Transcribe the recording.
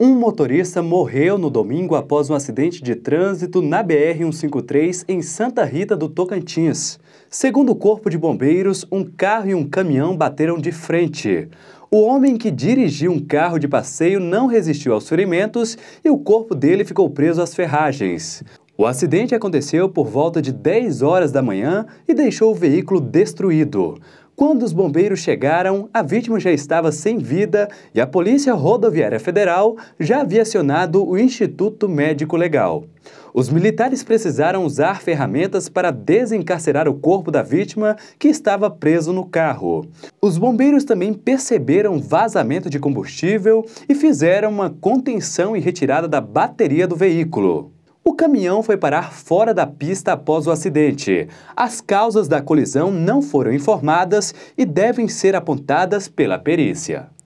Um motorista morreu no domingo após um acidente de trânsito na BR-153 em Santa Rita do Tocantins. Segundo o Corpo de Bombeiros, um carro e um caminhão bateram de frente. O homem que dirigiu um carro de passeio não resistiu aos ferimentos e o corpo dele ficou preso às ferragens. O acidente aconteceu por volta de 10 horas da manhã e deixou o veículo destruído. Quando os bombeiros chegaram, a vítima já estava sem vida e a Polícia Rodoviária Federal já havia acionado o Instituto Médico Legal. Os militares precisaram usar ferramentas para desencarcerar o corpo da vítima que estava preso no carro. Os bombeiros também perceberam vazamento de combustível e fizeram uma contenção e retirada da bateria do veículo. O caminhão foi parar fora da pista após o acidente. As causas da colisão não foram informadas e devem ser apontadas pela perícia.